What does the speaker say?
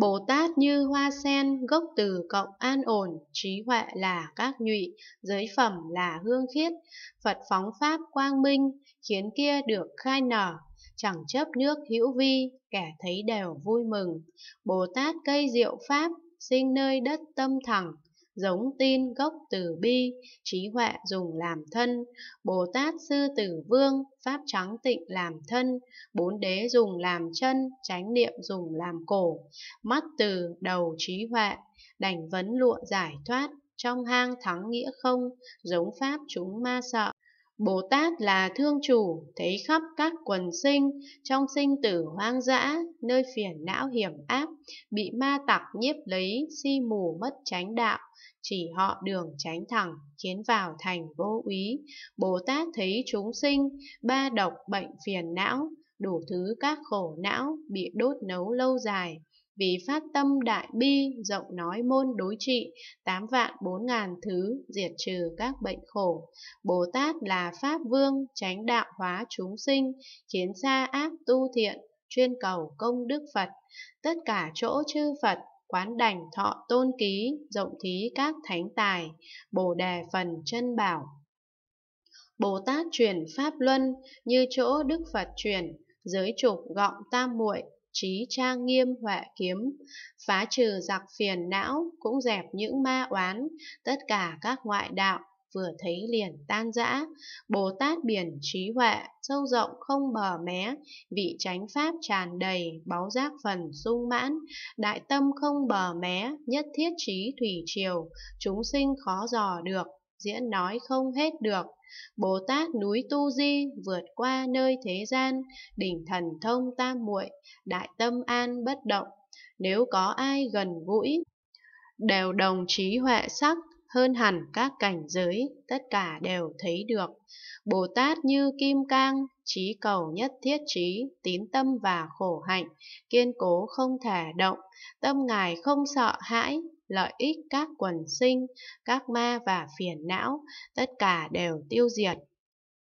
Bồ Tát như hoa sen, gốc từ cộng an ổn, trí huệ là các nhụy, giới phẩm là hương khiết, Phật phóng pháp quang minh, khiến kia được khai nở, chẳng chấp nước hữu vi, kẻ thấy đều vui mừng. Bồ Tát cây diệu pháp, sinh nơi đất tâm thẳng, giống tin gốc từ bi, trí huệ dùng làm thân, Bồ Tát Sư Tử Vương, Pháp Trắng Tịnh làm thân, bốn đế dùng làm chân, chánh niệm dùng làm cổ, mắt từ đầu trí huệ, đành vấn lụa giải thoát, trong hang thắng nghĩa không, giống Pháp chúng ma sợ. Bồ Tát là thương chủ, thấy khắp các quần sinh, trong sinh tử hoang dã, nơi phiền não hiểm áp, bị ma tặc nhiếp lấy, si mù mất tránh đạo, chỉ họ đường tránh thẳng, khiến vào thành vô úy. Bồ Tát thấy chúng sinh, ba độc bệnh phiền não, đủ thứ các khổ não, bị đốt nấu lâu dài. Vì phát tâm đại bi, rộng nói môn đối trị, tám vạn bốn ngàn thứ, diệt trừ các bệnh khổ. Bồ Tát là Pháp Vương, tránh đạo hóa chúng sinh, khiến xa ác tu thiện, chuyên cầu công đức Phật, tất cả chỗ chư Phật, quán đảnh thọ tôn ký, rộng thí các thánh tài, bồ đề phần chân bảo. Bồ Tát truyền Pháp Luân như chỗ Đức Phật truyền, giới trục gọng tam muội trí trang nghiêm huệ kiếm, phá trừ giặc phiền não, cũng dẹp những ma oán, tất cả các ngoại đạo, vừa thấy liền tan rã. Bồ Tát biển trí huệ, sâu rộng không bờ mé, vị chánh pháp tràn đầy, báu giác phần sung mãn, đại tâm không bờ mé, nhất thiết trí thủy triều, chúng sinh khó dò được, diễn nói không hết được. Bồ Tát núi Tu Di vượt qua nơi thế gian, đỉnh thần thông tam muội, đại tâm an bất động. Nếu có ai gần gũi, đều đồng trí huệ sắc, hơn hẳn các cảnh giới, tất cả đều thấy được. Bồ Tát như kim cang, trí cầu nhất thiết trí, tín tâm và khổ hạnh, kiên cố không thể động, tâm ngài không sợ hãi, lợi ích các quần sinh, các ma và phiền não, tất cả đều tiêu diệt,